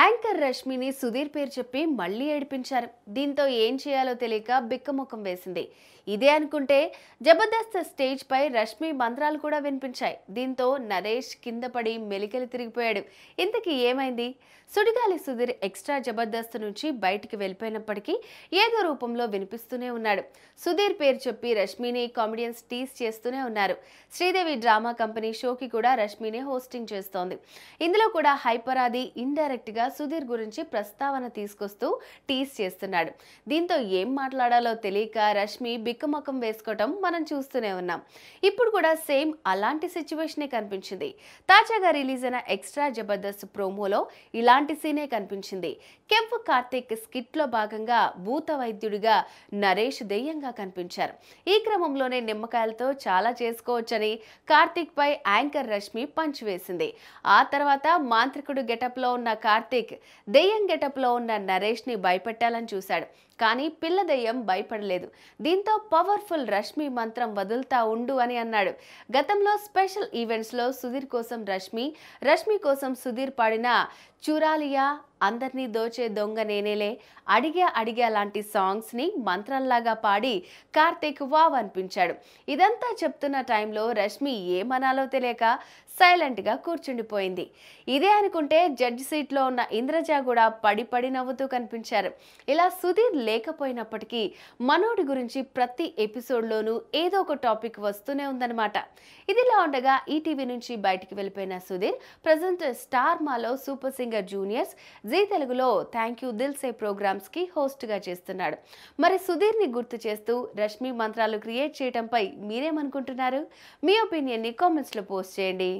anchor రష్మిని Sudheer పేరు చెప్పి మళ్ళీ ఏడిపించారు దీంతో ఏం చేయాలో తెలియక బిక్కముఖం వేసింది ఇదే అనుకుంటే జబర్దస్త్ స్టేజ్ పై రష్మి మంత్రాలు కూడా వినిపించాయి దీంతో నరేష్ కింద పడి మెలికలు తిరిగిపోయాడు ఇంతకీ ఏమైంది సుడిగాలి సుధీర్ ఎక్స్ట్రా జబర్దస్త్ నుంచి బయటికి వెళ్ళిపోయినప్పటికీ ఏదో రూపంలో వినిపిస్తూనే ఉన్నాడు సుధీర్ పేరు చెప్పి రష్మిని కామెడియన్స్ టీస్ చేస్తూనే ఉన్నారు శ్రీదేవి డ్రామా కంపెనీ షోకి కూడా రష్మిని హోస్టింగ్ చేస్తోంది ఇందులో కూడా హైపరాది ఇండైరెక్ట్గా సుధీర్ గురించి ప్రస్తావన తీసుకొస్తూ టీస్ చేస్తున్నాడు దీంతో ఏం మాట్లాడాలో తెలియక రష్మి బిక్కమొక్కం వేసుకోవటం మనం చూస్తూనే ఉన్నాం ఇప్పుడు కూడా సేమ్ అలాంటి సిచ్యువేషనే కనిపించింది తాజాగా రిలీజ్ అయిన ఎక్స్ట్రా జబర్దస్త్ ప్రోమోలో ఇలాంటి సీనే కనిపించింది కెవ్వు కార్తీక్ స్కిట్లో భాగంగా భూత వైద్యుడిగా నరేష్ దెయ్యంగా కనిపించారు ఈ క్రమంలోనే నిమ్మకాయలతో చాలా చేసుకోవచ్చని కార్తీక్ పై యాంకర్ రష్మి పంచి వేసింది ఆ తర్వాత మాంత్రికుడు గెటప్లో ఉన్న కార్తీక్ కార్తీక్ దెయ్యం గెటప్లో ఉన్న నరేష్ని భయపెట్టాలని చూశాడు కానీ పిల్ల దెయ్యం భయపడలేదు దీంతో పవర్ఫుల్ రష్మి మంత్రం వదులుతా ఉండు అని అన్నాడు గతంలో స్పెషల్ ఈవెంట్స్లో సుధీర్ కోసం రష్మి రష్మి కోసం సుధీర్ పాడిన చురాలియా అందరినీ దోచే దొంగ నేనేలే అడిగా అడిగా లాంటి సాంగ్స్ని మంత్రంలాగా పాడి కార్తీక్ వావ్ అనిపించాడు ఇదంతా చెప్తున్న టైంలో రష్మి ఏమనాలో తెలియక సైలెంట్గా కూర్చుండిపోయింది ఇదే అనుకుంటే జడ్జి సీట్లో ఉన్న ఇంద్రజ కూడా పడి పడి నవ్వుతూ కనిపించారు ఇలా సుధీర్ లేకపోయినప్పటికీ మనోడి గురించి ప్రతి ఎపిసోడ్లోనూ ఏదో ఒక టాపిక్ వస్తూనే ఉందన్నమాట ఇదిలా ఉండగా ఈటీవీ నుంచి బయటికి వెళ్ళిపోయిన సుధీర్ ప్రజెంట్ స్టార్ మాలో సూపర్ సింగర్ జూనియర్స్ జీ తెలుగులో థ్యాంక్ యూ దిల్సే ప్రోగ్రామ్స్కి హోస్ట్గా చేస్తున్నాడు మరి సుధీర్ని గుర్తు చేస్తూ రష్మి మంత్రాలు క్రియేట్ చేయడంపై మీరేమనుకుంటున్నారు మీ ఒపీనియన్ కామెంట్స్ కామెంట్స్లో పోస్ట్ చేయండి